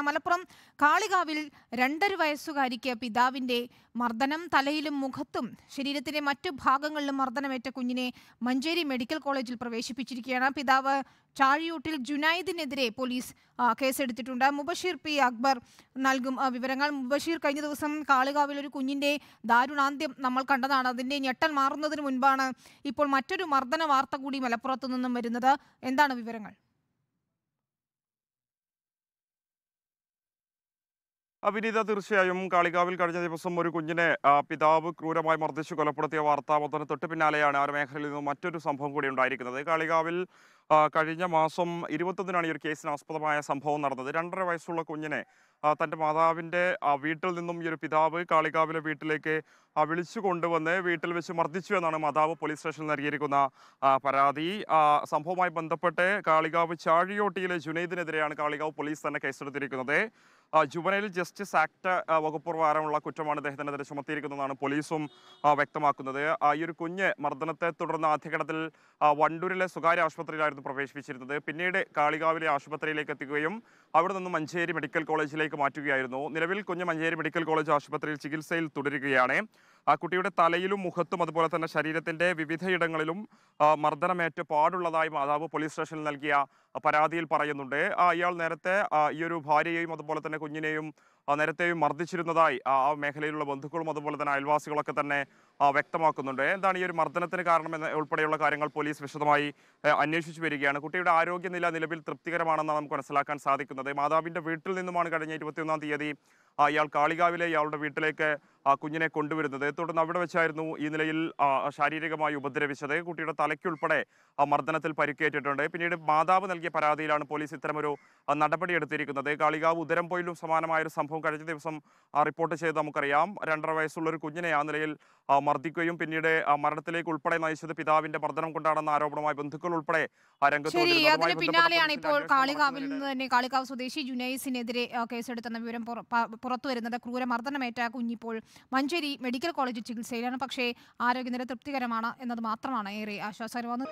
കാരണം മലപ്പുറം കാളികാവിൽ രണ്ടര വയസ്സുകാരിക്ക് പിതാവിന്റെ മർദ്ദനം തലയിലും മുഖത്തും ശരീരത്തിലെ മറ്റു ഭാഗങ്ങളിലും മർദ്ദനമേറ്റ കുഞ്ഞിനെ മഞ്ചേരി മെഡിക്കൽ കോളേജിൽ പ്രവേശിപ്പിച്ചിരിക്കുകയാണ് പിതാവ് ചാഴിയൂട്ടിൽ ജുനൈദിനെതിരെ പോലീസ് കേസെടുത്തിട്ടുണ്ട് മുബഷീർ പി അക്ബർ നൽകും വിവരങ്ങൾ മുബഷീർ കഴിഞ്ഞ ദിവസം കാളികാവിൽ ഒരു കുഞ്ഞിന്റെ ദാരുണാന്ത്യം നമ്മൾ കണ്ടതാണ് അതിന്റെ ഞെട്ടൽ മാറുന്നതിന് മുൻപാണ് ഇപ്പോൾ മറ്റൊരു മർദ്ദന വാർത്ത കൂടി മലപ്പുറത്തു നിന്നും വരുന്നത് എന്താണ് വിവരങ്ങൾ വിനീത തീർച്ചയായും കാളികാവിൽ കഴിഞ്ഞ ദിവസം ഒരു കുഞ്ഞിനെ പിതാവ് ക്രൂരമായി മർദ്ദിച്ച് കൊലപ്പെടുത്തിയ വാർത്താപത്തിന് തൊട്ട് പിന്നാലെയാണ് ആ മേഖലയിൽ നിന്നും മറ്റൊരു സംഭവം കൂടി ഉണ്ടായിരിക്കുന്നത് കാളികാവിൽ കഴിഞ്ഞ മാസം ഇരുപത്തൊന്നിനാണ് ഈ ഒരു കേസിന് ആസ്പദമായ സംഭവം നടന്നത് രണ്ടര വയസ്സുള്ള കുഞ്ഞിനെ തൻ്റെ മാതാവിൻ്റെ വീട്ടിൽ നിന്നും ഈ ഒരു പിതാവ് കാളികാവിലെ വീട്ടിലേക്ക് വിളിച്ചു കൊണ്ടുവന്ന് വീട്ടിൽ വെച്ച് മർദ്ദിച്ചു എന്നാണ് മാതാവ് പോലീസ് സ്റ്റേഷനിൽ നൽകിയിരിക്കുന്ന പരാതി സംഭവവുമായി ബന്ധപ്പെട്ട് കാളികാവ് ചാഴിയോട്ടിയിലെ ജുനൈദിനെതിരെയാണ് കാളികാവ് പോലീസ് തന്നെ കേസെടുത്തിരിക്കുന്നത് ജുവനൈൽ ജസ്റ്റിസ് ആക്ട് വകുപ്പ് പ്രകാരമുള്ള കുറ്റമാണ് ഇദ്ദേഹത്തിനെതിരെ ചുമത്തിയിരിക്കുന്നതെന്നാണ് പോലീസും വ്യക്തമാക്കുന്നത് ഈ ഒരു കുഞ്ഞ് മർദ്ദനത്തെ തുടർന്ന് ആദ്യഘട്ടത്തിൽ വണ്ടൂരിലെ സ്വകാര്യ ആശുപത്രിയിലായിരുന്നു പ്രവേശിപ്പിച്ചിരുന്നത് പിന്നീട് കാളികാവിലെ ആശുപത്രിയിലേക്ക് എത്തിക്കുകയും അവിടെ നിന്ന് മഞ്ചേരി മെഡിക്കൽ കോളേജിലേക്ക് മാറ്റുകയായിരുന്നു നിലവിൽ കുഞ്ഞ് മഞ്ചേരി മെഡിക്കൽ കോളേജ് ആശുപത്രിയിൽ ചികിത്സയിൽ തുടരുകയാണ് ആ കുട്ടിയുടെ തലയിലും മുഖത്തും അതുപോലെ തന്നെ ശരീരത്തിൻ്റെ വിവിധയിടങ്ങളിലും മർദ്ദനമേറ്റ് പാടുള്ളതായി മാതാവ് പോലീസ് സ്റ്റേഷനിൽ നൽകിയ പരാതിയിൽ പറയുന്നുണ്ട് ഇയാൾ നേരത്തെ ഈ ഒരു ഭാര്യയെയും അതുപോലെ തന്നെ കുഞ്ഞിനെയും നേരത്തെയും മർദ്ദിച്ചിരുന്നതായി ആ മേഖലയിലുള്ള ബന്ധുക്കളും അതുപോലെ തന്നെ അയൽവാസികളൊക്കെ തന്നെ വ്യക്തമാക്കുന്നുണ്ട് എന്താണ് ഈ ഒരു മർദ്ദനത്തിന് കാരണം എന്ന ഉൾപ്പെടെയുള്ള കാര്യങ്ങൾ പോലീസ് വിശദമായി അന്വേഷിച്ചു വരികയാണ് കുട്ടിയുടെ ആരോഗ്യനില നിലവിൽ തൃപ്തികരമാണെന്നാണ് നമുക്ക് മനസ്സിലാക്കാൻ സാധിക്കുന്നത് മാതാവിൻ്റെ വീട്ടിൽ നിന്നുമാണ് കഴിഞ്ഞ ഇരുപത്തിയൊന്നാം തീയതി ഇയാൾ കാളികാവിലെ ഇയാളുടെ വീട്ടിലേക്ക് ആ കുഞ്ഞിനെ കൊണ്ടുവരുന്നത് തുടർന്ന് അവിടെ വെച്ചായിരുന്നു ഈ നിലയിൽ ശാരീരികമായി ഉപദ്രവിച്ചത് കുട്ടിയുടെ തലയ്ക്കുൾപ്പെടെ മർദ്ദനത്തിൽ പരിക്കേറ്റിട്ടുണ്ട് പിന്നീട് മാതാവ് നൽകിയ പരാതിയിലാണ് പോലീസ് ഇത്തരമൊരു നടപടിയെടുത്തിരിക്കുന്നത് കാളികാവ് പോയിലും സമാനമായ ഒരു സംഭവം കഴിഞ്ഞ ദിവസം റിപ്പോർട്ട് ചെയ്ത് നമുക്കറിയാം രണ്ടര വയസ്സുള്ള ഒരു കുഞ്ഞിനെ ആ നിലയിൽ മർദ്ദിക്കുകയും പിന്നീട് മരണത്തിലേക്ക് ഉൾപ്പെടെ നയിച്ചത് പിതാവിന്റെ മർദ്ദനം കൊണ്ടാണെന്ന ആരോപണമായി ബന്ധുക്കൾ ഉൾപ്പെടെ അതിന് പിന്നാലെയാണ് ഇപ്പോൾ കാളികാവിൽ നിന്ന് തന്നെ കാളികാവ് സ്വദേശി ജുനൈസിനെതിരെ കേസെടുത്തെന്ന വിവരം പുറത്തു വരുന്നത് ക്രൂര മർദ്ദനമേറ്റ കുഞ്ഞിപ്പോൾ മഞ്ചേരി മെഡിക്കൽ കോളേജ് ചികിത്സയിലാണ് പക്ഷേ ആരോഗ്യനില തൃപ്തികരമാണ് എന്നത് മാത്രമാണ് ഏറെ ആശ്വാസകരമാണ്